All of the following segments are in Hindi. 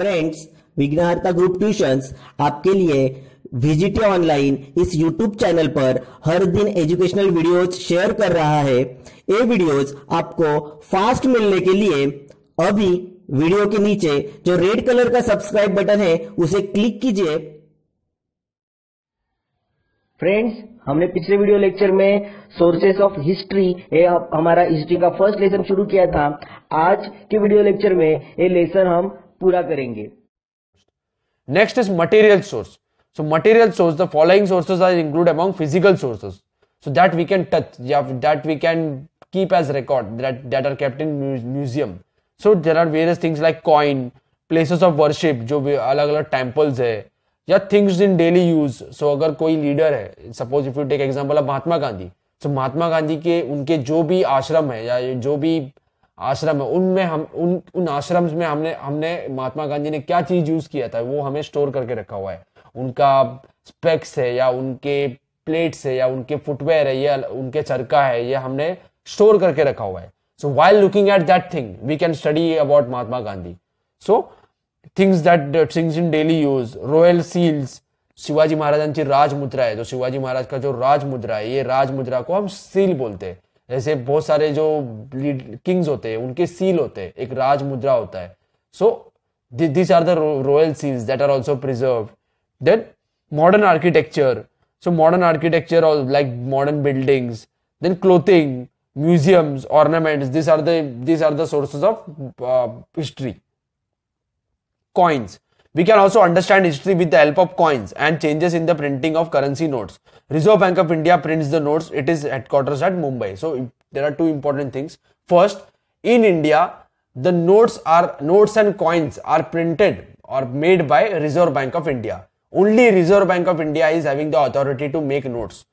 फ्रेंड्स विघ्नहर्ता ग्रुप ट्यूशन आपके लिए विजिटे ऑनलाइन इस यूट्यूब चैनल पर हर दिन एजुकेशनल वीडियो शेयर कर रहा है ये वीडियोज आपको फास्ट मिलने के लिए अभी वीडियो के नीचे जो रेड कलर का सब्सक्राइब बटन है उसे क्लिक कीजिए फ्रेंड्स हमने पिछले वीडियो लेक्चर में सोर्सेस ऑफ हिस्ट्री ये हमारा हिस्ट्री का फर्स्ट लेसन शुरू किया था आज के वीडियो लेक्चर में ये लेसन हम पूरा करेंगे next is material source so material source the following sources are include among physical sources so that we can touch that we can keep as record that are kept in museum so there are various things like coin places of worship जो भी अलग अलग टेम्पल्स है या things in daily use so अगर कोई लीडर है suppose if you take example of Mahatma Gandhi सो महात्मा गांधी के उनके जो भी आश्रम है या जो भी आश्रम है उनमें हम उन उन आश्रम में हमने हमने महात्मा गांधी ने क्या चीज यूज किया था वो हमें स्टोर करके रखा हुआ है उनका स्पेक्स है या उनके प्लेट्स है या उनके फुटवेयर है या उनके चरका है ये हमने स्टोर करके रखा हुआ है so while looking at that thing we can study about Mahatma Gandhi so things that things in daily use royal seals Shivaji महाराजांची राजमुद्रा है जो तो शिवाजी महाराज का जो राजमुद्रा है ये राजमुद्रा को हम सील बोलते हैं जैसे बहुत सारे जो किंग्स होते हैं उनके सील होते हैं एक राज मुद्रा होता है so this are the royal seals that are also preserve then modern architecture so modern architecture like modern buildings then clothing museums ornament this are the this are the sources of history coins We can also understand history with the help of coins and changes in the printing of currency notes. Reserve Bank of India prints the notes. It is headquarters at Mumbai. So there are two important things. First, in India, the notes are notes and coins are printed or made by Reserve Bank of India. Only Reserve Bank of India is having the authority to make notes.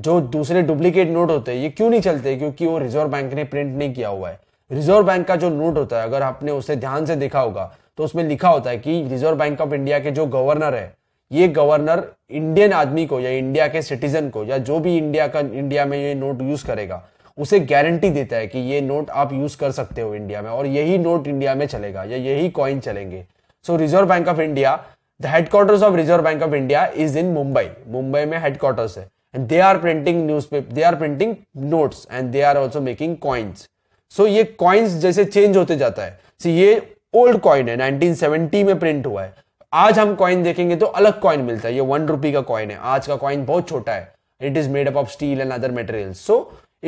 जो दूसरे डुप्लीकेट नोट होते हैं ये क्यों नहीं चलते क्योंकि वो रिजर्व बैंक ने प्रिंट नहीं किया हुआ है रिजर्व बैंक का जो नोट होता है अगर आपने उसे ध्यान से देखा होगा तो उसमें लिखा होता है कि रिजर्व बैंक ऑफ इंडिया के जो गवर्नर है ये गवर्नर इंडियन आदमी को या इंडिया के सिटीजन को या जो भी इंडिया का इंडिया में ये नोट यूज करेगा उसे गारंटी देता है कि ये नोट आप यूज कर सकते हो इंडिया में और यही नोट इंडिया में चलेगा या यही कॉइन चलेंगे so Reserve Bank of India the headquarters of Reserve Bank of India is in Mumbai Mumbai में हेडक्वार्टर्स है and they are printing news they are printing notes and they are also making coins so ये कॉइन्स जैसे चेंज होते जाता है सो so ये ओल्ड कॉइन है 1970 में प्रिंट हुआ है आज हम कॉइन देखेंगे तो अलग कॉइन मिलता है ये वन रुपी का कॉइन है आज का कॉइन बहुत छोटा है it is made up of steel and other material so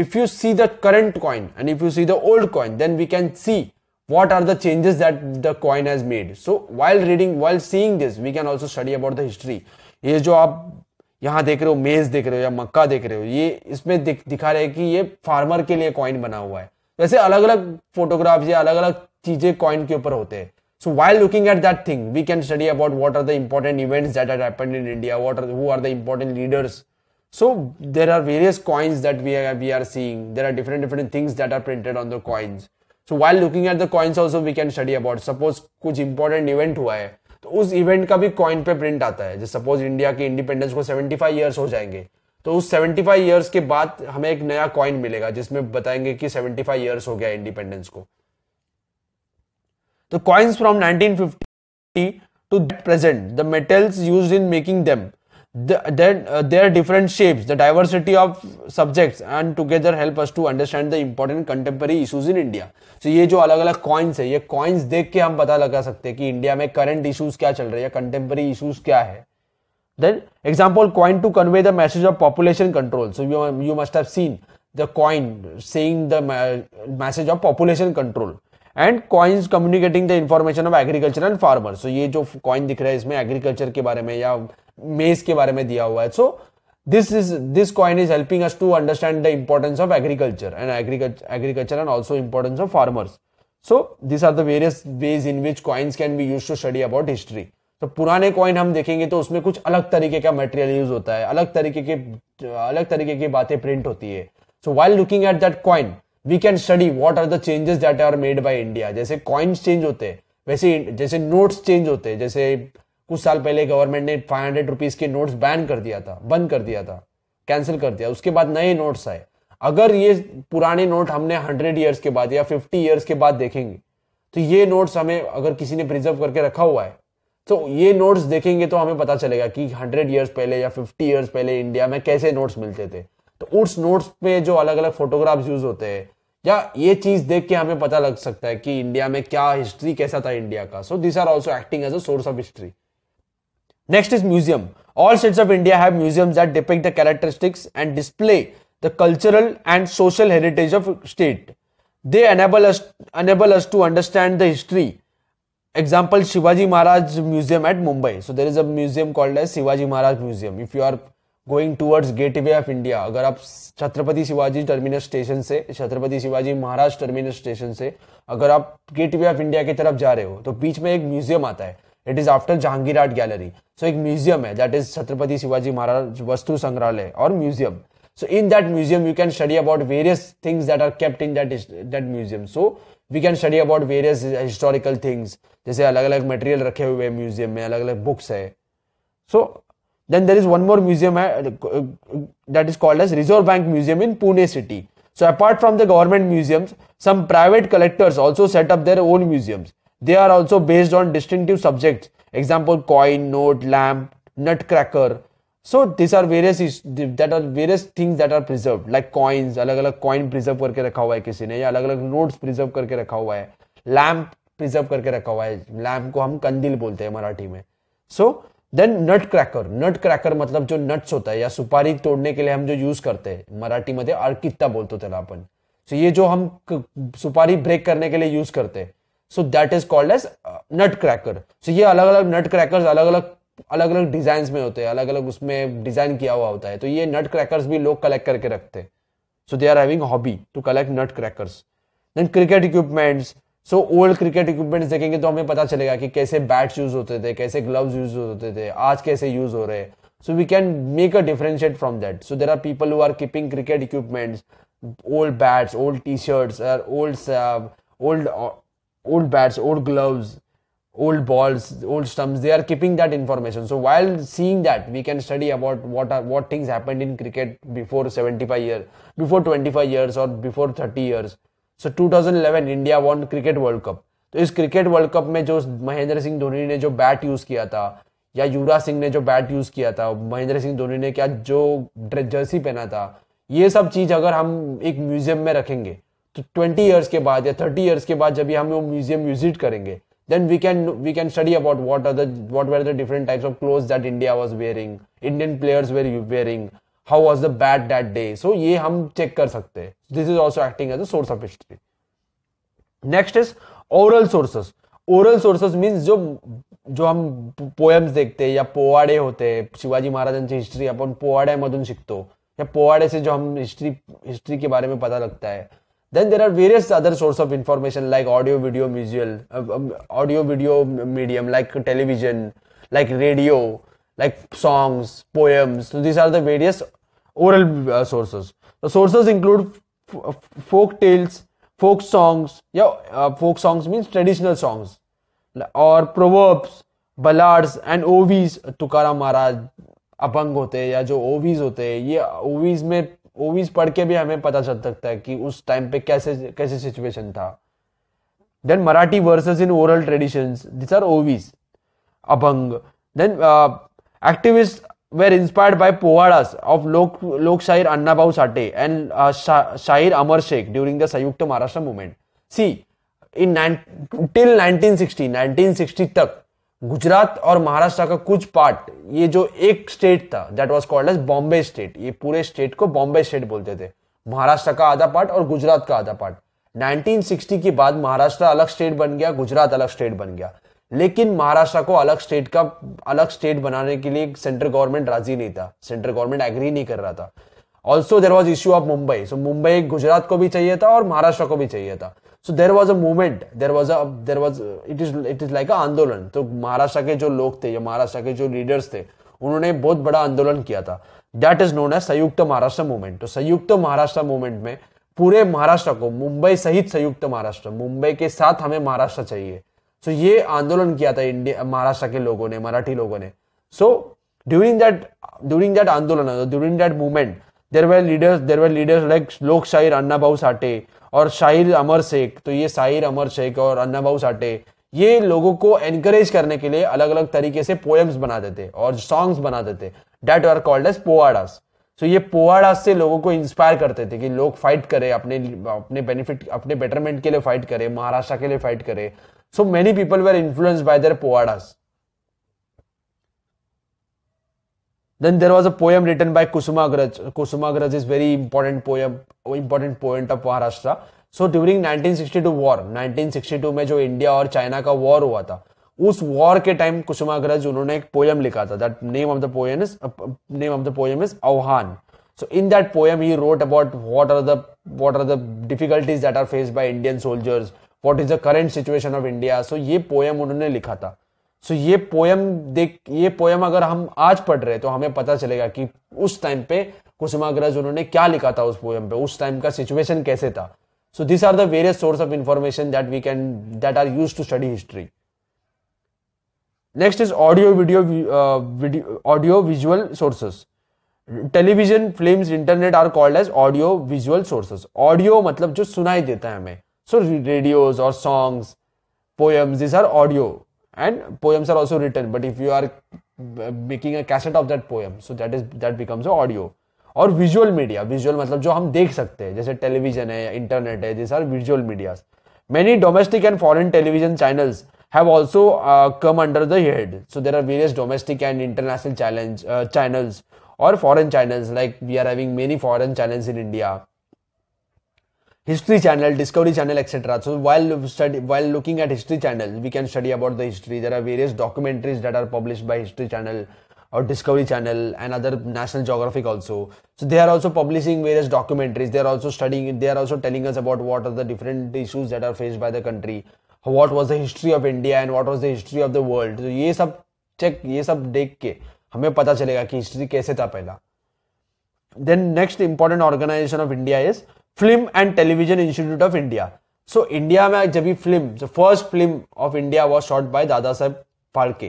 if you see the current coin and if you see the old coin then we can see what are the changes that the coin has made so while reading while seeing this we can also study about the history ये जो आप यहां देख रहे हो मेज देख रहे हो या मक्का देख रहे हो ये इसमें दिख, दिखा रहे हैं कि ये फार्मर के लिए कॉइन बना हुआ है वैसे अलग अलग फोटोग्राफ्स या अलग अलग चीजें कॉइन के ऊपर होते हैं so while looking at that thing we can study about what are the important event that are happen in India what are who are the important leaders so there are various coins that we we are seeing there are different different things that are printed on the coins so while looking at the coins also we can study about suppose कुछ इंपॉर्टेंट इवेंट हुआ है तो उस इवेंट का भी कॉइन पे प्रिंट आता है जैसे सपोज इंडिया के इंडिपेंडेंस को सेवेंटी फाइव ईयर्स हो जाएंगे तो उस सेवेंटी फाइव ईयर्स के बाद हमें एक नया कॉइन मिलेगा जिसमें बताएंगे कि सेवेंटी फाइव ईयर्स हो गया इंडिपेंडेंस को The coins from 1950 to present, the metals used in making them, the, then uh, their different shapes, the diversity of subjects and together help us to understand the important contemporary issues in India. So ye jo alag alag coins hai ye coins dekh ke hum pata laga sakte hai ki india mein current issues kya chal rahe hai ya contemporary issues kya hai Then example coin to convey the message of population control. So you, you must have seen the coin saying the message of population control. And coins communicating the information of agriculture and farmer so ये जो कॉइन दिख रहा है इसमें एग्रीकल्चर के बारे में या मेज के बारे में दिया हुआ है so this is this coin is helping us to understand the importance of agriculture and agriculture and also importance of farmers so this are the various ways in which coins can be use to study about history तो पुराने कॉइन हम देखेंगे तो उसमें कुछ अलग तरीके का मटेरियल यूज होता है अलग तरीके के अलग तरीके की बातें प्रिंट होती है so while looking at that coin we can study what are the changes that are made by India जैसे कॉइन्स चेंज होते हैं वैसे जैसे नोट्स चेंज होते हैं जैसे कुछ साल पहले गवर्नमेंट ने फाइव हंड्रेड रुपीज के नोट्स बैन कर दिया था बंद कर दिया था कैंसिल कर दिया उसके बाद नए नोट्स आए अगर ये पुराने नोट हमने हंड्रेड ईयर्स के बाद या फिफ्टी ईयर्स के बाद देखेंगे तो ये नोट्स हमें अगर किसी ने प्रिजर्व करके रखा हुआ है तो ये नोट्स देखेंगे तो हमें पता चलेगा कि हंड्रेड ईयर्स पहले या फिफ्टी ईयर्स पहले इंडिया में कैसे नोट्स मिलते थे तो उस नोट्स पे जो अलग अलग फोटोग्राफ्स यूज होते हैं या ये चीज देख के हमें पता लग सकता है कि इंडिया में क्या हिस्ट्री कैसा था इंडिया का so this are also acting as a source of history next is museum all states of India have museum that depict the characteristics and display the cultural and social heritage of state they enable unable us to understand the history example Shivaji Maharaj museum at Mumbai so there is a museum called as Shivaji Maharaj museum if you are going towards Gateway of India अगर आप छत्रपति शिवाजी टर्मिनस स्टेशन से छत्रपति शिवाजी महाराज टर्मिनस स्टेशन से अगर आप गेटवे ऑफ इंडिया की तरफ जा रहे हो तो बीच में एक म्यूजियम आता है it is after Jahangir Art Gallery so एक म्यूजियम है दैट इज छत्रपति शिवाजी महाराज वस्तु संग्रहालय और museum so in that museum you can study about various things that are kept in that that museum so we can study about various historical things जैसे अलग अलग मटेरियल रखे हुए म्यूजियम में अलग अलग बुक्स है so then there is one more museum है that is called as Reserve Bank museum in Pune city so apart from the government museum some private collectors also set up their own museum they are also based on distinctive subject example coin note lamp nut cracker so this are various that are various things that are preserve like coins अलग अलग कॉइन प्रिजर्व करके रखा हुआ है किसी ने या अलग अलग नोट्स प्रिजर्व करके रखा हुआ है लैम्प प्रिजर्व करके रखा हुआ है लैम्प को हम कंदिल बोलते हैं मराठी में so then nut cracker nut cracker मतलब जो नट्स होता है या सुपारी तोड़ने के लिए हम जो यूज करते हैं मराठी मध्य तो अर्कित्ता बोलते थे अपन सो ये जो हम सुपारी ब्रेक करने के लिए यूज करते हैं so that is called as nut cracker so ये अलग अलग नट क्रैकर अलग अलग अलग अलग डिजाइन में होते हैं अलग अलग उसमें डिजाइन किया हुआ होता है तो ये नट क्रैकर्स भी लोग कलेक्ट करके रखते हैं so they are having hobby to collect nut crackers then cricket equipments so old cricket equipments देखेंगे तो हमें पता चलेगा कि कैसे बैट्स यूज होते थे कैसे ग्लव्स यूज होते थे आज कैसे यूज हो रहे so we can make a differentiate from that so there are people who are keeping cricket equipments old bats old T shirts old old old bats old gloves old balls old stumps they are keeping that information so while seeing that we can study about what are what things happen in cricket before seventy five year before twenty five years और before thirty years so to 2011 India won cricket World Cup तो इस क्रिकेट वर्ल्ड कप में जो महेंद्र सिंह धोनी ने जो बैट यूज किया था या युवराज सिंह ने जो बैट यूज किया था महेंद्र सिंह धोनी ने क्या जो जर्सी पहना था ये सब चीज अगर हम एक म्यूजियम में रखेंगे तो ट्वेंटी ईयर्स के बाद या थर्टी ईयर्स के बाद जब भी हम वो म्यूजियम विजिट करेंगे then we can we can study about what are the what were the different types of clothes that India wearing wearing, Indian players were wearing how was the bat that day so ये हम चेक कर सकते हैं this is also acting as a source of history next is oral sources oral sources means जो जो हम पोएम्स देखते हैं या पोवाडे होते हैं शिवाजी महाराजांची हिस्ट्री आपण पोवाड्यामधून शिकतो या से जो हम हिस्ट्री हिस्ट्री के बारे में पता लगता है then there are various other source of information like audio video musical audio video medium like television like radio like songs, poems. So these are the various oral uh, sources. The sources include f- folk tales, folk songs. Yeah, uh, folk songs means traditional songs, or proverbs, ballads, and ovis. Tukara Maharaj, अपंग होते हैं या जो ओवीज होते हैं ये ओवीज में ओवीज पढ़ के भी हमें पता चल सकता है कि उस टाइम पे कैसे कैसे सिचुएशन था then Marathi verses in oral traditions this are ओवीज abhang then Activists were inspired by powadas of Lok, Lok Shair Annabau Sate and uh, Shah, Shair Amar Sheikh during the Sayukta Maharashtra movement. See, in nine, till 1960, 1960 तक गुजरात और महाराष्ट्र का कुछ पार्ट ये जो एक स्टेट था that was called as Bombay state ये पूरे स्टेट को बॉम्बे स्टेट बोलते थे महाराष्ट्र का आधा पार्ट और गुजरात का आधा पार्ट 1960 के बाद महाराष्ट्र अलग स्टेट बन गया गुजरात अलग स्टेट बन गया लेकिन महाराष्ट्र को अलग स्टेट का अलग स्टेट बनाने के लिए सेंट्रल गवर्नमेंट राजी नहीं था सेंट्रल गवर्नमेंट एग्री नहीं कर रहा था also there was issue of Mumbai so Mumbai Gujarat को भी चाहिए था और महाराष्ट्र को भी चाहिए था so there was a movement there was a there was it is it is like a andolan तो महाराष्ट्र के जो लोग थे या महाराष्ट्र के जो लीडर्स थे उन्होंने बहुत बड़ा आंदोलन किया था दैट इज नोन एज संयुक्त महाराष्ट्र मूवमेंट तो संयुक्त महाराष्ट्र मूवमेंट में पूरे महाराष्ट्र को मुंबई सहित संयुक्त महाराष्ट्र मुंबई के साथ हमें महाराष्ट्र चाहिए सो so, ये आंदोलन किया था इंडिया महाराष्ट्र के लोगों ने मराठी लोगों ने so during that during that andolan during that movement there were leaders there were leaders like Lok Shahir अन्ना भाऊ साठे और शाहिर अमर शेख तो ये शाहिर अमर शेख और अन्ना भाऊ साठे ये लोगों को एनकरेज करने के लिए अलग अलग तरीके से पोएम्स बना देते और सॉन्ग्स बना देते that are called as powadas so ये पोआडास से लोगों को इंस्पायर करते थे कि लोग फाइट करें अपने अपने बेनिफिट अपने बेटरमेंट के लिए फाइट करें महाराष्ट्र के लिए फाइट करें So many people were influenced by their Powadas. Then there was a poem written by Kusumagraj. Kusumagraj is very important poem, important poet of Maharashtra. So during 1962 war, 1962 में जो India और China का war हुआ था, उस war के time Kusumagraj उन्होंने एक poem लिखा था. That name of the poem is name of the poem is Auhan. So in that poem he wrote about what are the what are the difficulties that are faced by Indian soldiers. What is the current situation of India so ये पोएम उन्होंने लिखा था सो so ये पोएम देख ये पोएम अगर हम आज पढ़ रहे तो हमें पता चलेगा कि उस टाइम पे कुसुमाग्रज उन्होंने क्या लिखा था उस पोएम पे उस टाइम का सिचुएशन कैसे था so this are the various source of information that we can that are use to study history next is audio video audio visual sources television film internet are called as audio visual sources audio मतलब जो सुनाई देता है हमें So radios or songs, poems, these are audio and poems are also written. But if you are uh, making a cassette of that poem, so that is that becomes audio. Or visual media, visual मतलब जो हम देख सकते हैं जैसे टेलीविजन है इंटरनेट है this are visual media many domestic and foreign television have also uh, come under the head. So there are various domestic and international uh, channels or foreign channels. Like we are having many foreign channels in India. history channel discovery channel etc so while study while looking at history channel we can study about the history there are various documentaries that are published by history channel or discovery channel and other national geographic also so they are also publishing various documentaries they are also studying they are also telling us about what are the different issues that are faced by the country what was the history of india and what was the history of the world so ye sab check ye sab dekh ke hame pata chalega ki history kaise tha pehla then next important organization of india is Film and Television Institute of India so India में जब भी film first film of India was shot by Dada Saheb Phadke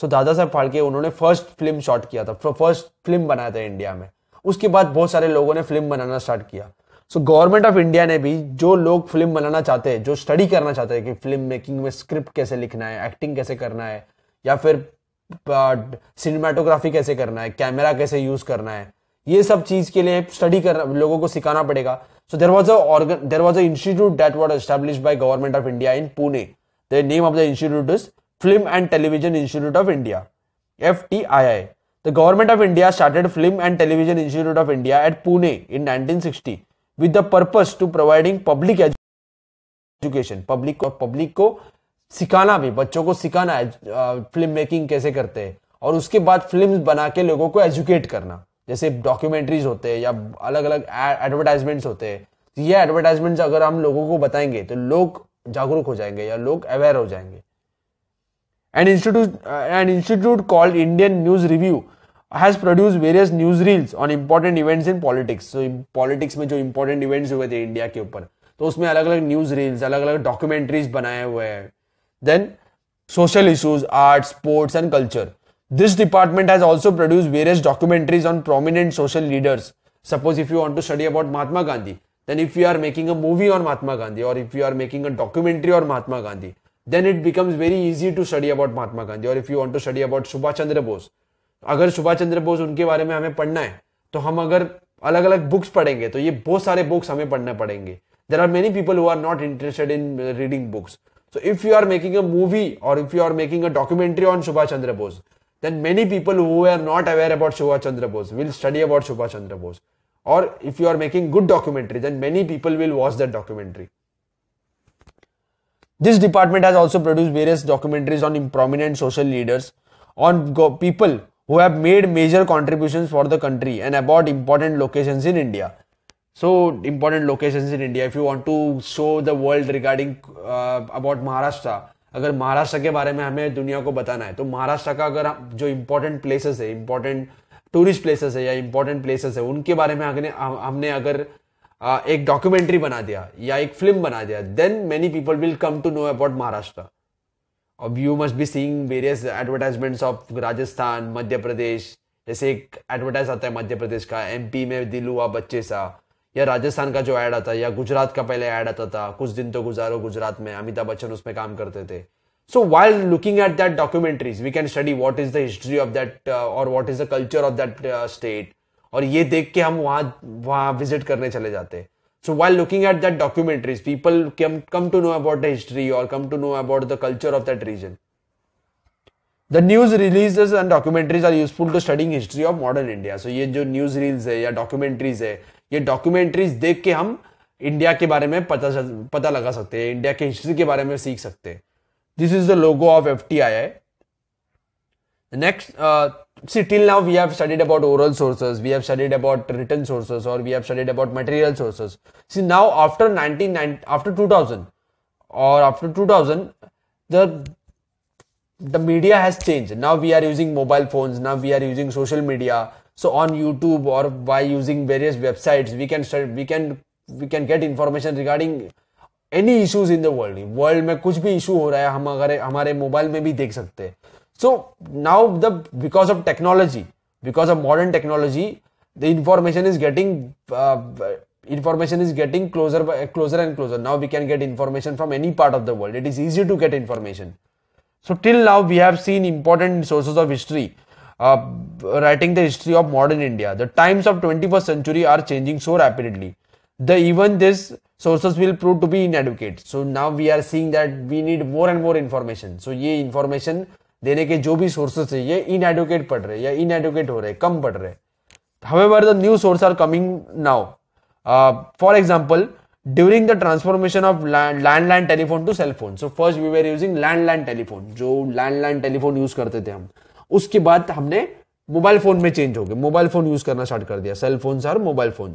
so so, दादा साहब फाड़के उन्होंने फर्स्ट फिल्म शॉट किया था फर्स्ट फिल्म बनाया था इंडिया में उसके बाद बहुत सारे लोगों ने फिल्म बनाना स्टार्ट किया सो गवर्नमेंट ऑफ इंडिया ने भी जो लोग फिल्म बनाना चाहते हैं जो स्टडी करना चाहते हैं कि फिल्म मेकिंग में स्क्रिप्ट कैसे लिखना है एक्टिंग कैसे करना है या फिर सिनेमाटोग्राफी uh, कैसे करना है कैमरा कैसे यूज करना है ये सब चीज के लिए स्टडी कर लोगों को सिखाना पड़ेगा so there was organ there was a institute that was establish by Government of India in Pune the name of the institute is Film and Television Institute of India F T I I the government of India started Film and Television Institute of India at Pune in nineteen sixty with the purpose to providing public education public public को सिखाना भी बच्चों को सिखाना है फिल्म मेकिंग कैसे करते हैं और उसके बाद फिल्म बना के लोगों को एजुकेट करना जैसे डॉक्यूमेंट्रीज होते हैं या अलग अलग एडवर्टाइजमेंट्स होते हैं तो ये एडवर्टाइजमेंट्स अगर हम लोगों को बताएंगे तो लोग जागरूक हो जाएंगे या लोग अवेयर हो जाएंगे an institute an institute called Indian News Review has produce various news reels on important events in politics तो पॉलिटिक्स में जो इंपॉर्टेंट इवेंट्स हुए थे इंडिया के ऊपर तो उसमें अलग अलग न्यूज रील्स अलग अलग डॉक्यूमेंट्रीज बनाए हुए हैं then social issues art sports and culture This department has also produced various documentaries on prominent social leaders. Suppose if you want to study about Mahatma Gandhi, then if you are making a movie on Mahatma Gandhi or if you are making a documentary on Mahatma Gandhi, then it becomes very easy to study about Mahatma Gandhi or if you want to study about Subhash Chandra Bose. अगर सुभाष चंद्र बोस उनके बारे में हमें पढ़ना है तो हम अगर अलग अलग बुक्स पढ़ेंगे तो ये बहुत सारे बुक्स हमें पढ़ने पड़ेंगे there are many people who are not interested in reading books so if you are making a movie और if you are making a documentary on Subhash Chandra Bose then many people who were not aware about Subhash Chandra Bose will study about Subhash Chandra Bose. Or if you are making good documentary, then many people will watch that documentary. This department has also produced various documentaries on prominent social leaders, on people who have made major contributions for the country, and about important locations in India. So important locations in India. If you want to show the world regarding uh, about Maharashtra, अगर महाराष्ट्र के बारे में हमें दुनिया को बताना है तो महाराष्ट्र का अगर जो इम्पोर्टेंट प्लेसेस है इम्पोर्टेंट टूरिस्ट प्लेसेस है या इम्पोर्टेंट प्लेसेस है उनके बारे में हमने हमने अगर एक डॉक्यूमेंट्री बना दिया या एक फिल्म बना दिया then many people will come to know about Maharashtra अब you must be seeing various advertisements of Rajasthan Madhya Pradesh जैसे एक एडवर्टाइज आता है मध्य प्रदेश का एमपी में दिल हुआ बच्चे सा या राजस्थान का जो ऐड आता या गुजरात का पहले ऐड आता था कुछ दिन तो गुजारो गुजरात में अमिताभ बच्चन उसमें काम करते थे so while looking at that documentaries we can study what is the history of that और what is the culture of that state और ये देख के हम वहां वहां विजिट करने चले जाते so while looking at that documentaries people come to know about the history और come to know about the culture of that region the news release and documentaries are useful to studying history of modern India so ये जो न्यूज रील्स है या डॉक्यूमेंट्रीज है ये डॉक्यूमेंट्रीज देख के हम इंडिया के बारे में पता पता लगा सकते हैं इंडिया के हिस्ट्री के बारे में सीख सकते हैं this is the logo of F T I I next city now we have studied about oral sources we have studied about written sources और we have studied about material sources see now after nineteen nine after two thousand और after two thousand the media has change now we are using mobile phone now we are using social media so on youtube or by using various websites we can start, we can we can get information regarding any issues in the world. World में कुछ भी issue हो रहा है हम अगर हमारे mobile में भी देख सकते हैं so now the because of technology because of modern technology the information is getting information is getting closer closer and closer now we can get information from any part of the world it is easy to get information so till now we have seen important sources of history writing the history of modern India the times of twenty first century are changing so rapidly the even this sources will prove to be inadequate so now we are seeing that we need more and more information so ये इन्फॉर्मेशन देने के जो भी सोर्सेस है ये इन एडवोकेट पढ़ रहे या इन एडवोकेट हो रहे कम पढ़ रहे however the new source are coming now for example during the transformation of landline telephone to cellphone so first we were using landline telephone जो लैंडलाइन टेलीफोन यूज करते थे हम उसके बाद हमने मोबाइल फोन में चेंज हो गए मोबाइल फोन यूज करना स्टार्ट कर दिया सेल फोन और मोबाइल फोन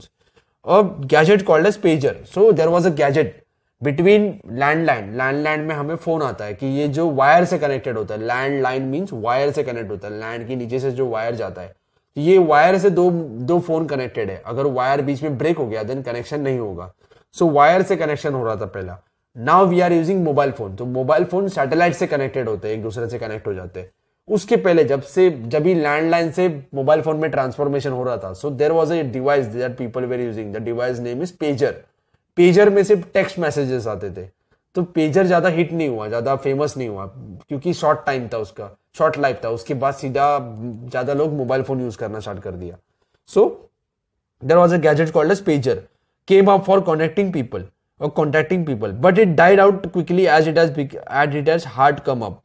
और gadget called as pager so there was a gadget between landline landline में हमें फोन आता है कि ये जो वायर से कनेक्टेड होता है लैंडलाइन मीन्स वायर से कनेक्ट होता है लैंड के नीचे से जो वायर जाता है तो ये वायर से दो दो फोन कनेक्टेड है अगर वायर बीच में ब्रेक हो गया देन कनेक्शन नहीं होगा सो so, वायर से कनेक्शन हो रहा था पहला now we are using mobile phone तो मोबाइल फोन सैटेलाइट से कनेक्टेड होते हैं एक दूसरे से कनेक्ट हो जाते हैं उसके पहले जब से जब ही लैंडलाइन से मोबाइल फोन में ट्रांसफॉर्मेशन हो रहा था so there was a device that people were using the device name is pager pager में सिर्फ टेक्स्ट मैसेजेस आते थे तो पेजर ज्यादा हिट नहीं हुआ ज्यादा फेमस नहीं हुआ क्योंकि शॉर्ट टाइम था उसका शॉर्ट लाइफ था उसके बाद सीधा ज्यादा लोग मोबाइल फोन यूज करना स्टार्ट कर दिया so there was a gadget called as pager came up for contacting people और contacting people but it died out quickly as it as as it as hard come up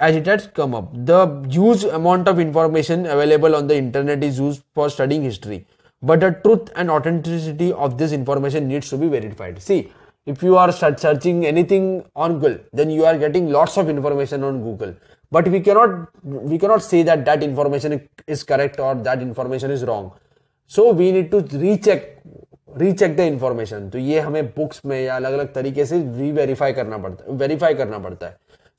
as it has come up. The huge amount of information available on the internet is used for studying history, but the truth and authenticity of this information needs to be verified. See, if you are searching anything on Google, then you are getting lots of information on Google. But we cannot we cannot say that that information is correct or that information is wrong. So we need to recheck recheck the information तो ये हमें बुक्स में या अलग अलग तरीके से री वेरीफाई करना पड़ता वेरीफाई करना पड़ता है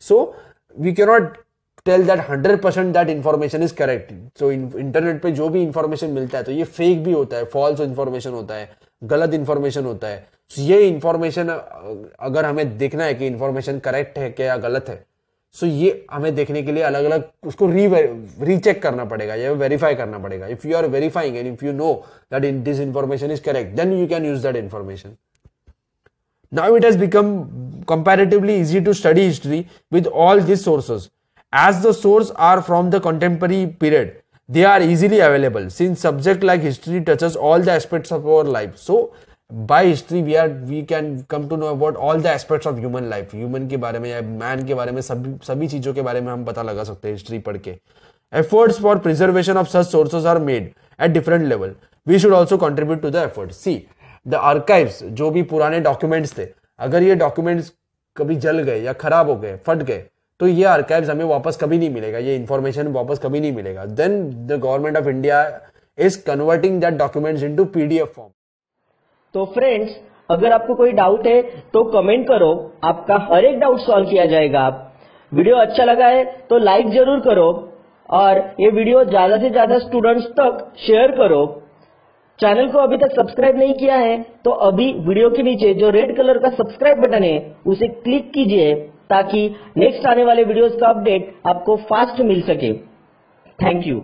so so, we can not tell that hundred percent that information is correct so internet पे जो भी इन्फॉर्मेशन मिलता है तो ये फेक भी होता है फॉल्स इन्फॉर्मेशन होता है गलत इन्फॉर्मेशन होता है so ये इन्फॉर्मेशन अगर हमें देखना है कि इन्फॉर्मेशन करेक्ट है क्या या गलत है सो so ये हमें देखने के लिए अलग अलग उसको री रीचेक करना पड़ेगा या वेरीफाई करना पड़ेगा if you are verifying and if you know that in this information is correct then you can use that information now it has become comparatively easy to study history with all these sources. As the sources are from the contemporary period, they are easily available since subject like history touches all the aspects of our life. So by history we are we can come to know about all the aspects of human life. Human के बारे में या man के बारे में सभी सभी चीजों के बारे में हम पता लगा सकते हैं history Efforts for preservation of such sources are made at different level. We should also contribute to the effort. See, the archives, जो भी पुराने documents थे अगर ये documents कभी जल गए या खराब हो गए फट गए तो ये आर्काइव हमें वापस कभी नहीं मिलेगा ये इन्फॉर्मेशन वापस कभी नहीं मिलेगा then the government of India is converting that documents into PDF form तो फ्रेंड्स अगर आपको कोई डाउट है तो कमेंट करो आपका हर एक डाउट सॉल्व किया जाएगा आप वीडियो अच्छा लगा है तो लाइक जरूर करो और ये वीडियो ज्यादा से ज्यादा स्टूडेंट्स तक शेयर करो चैनल को अभी तक सब्सक्राइब नहीं किया है तो अभी वीडियो के नीचे जो रेड कलर का सब्सक्राइब बटन है उसे क्लिक कीजिए ताकि नेक्स्ट आने वाले वीडियोस का अपडेट आपको फास्ट मिल सके थैंक यू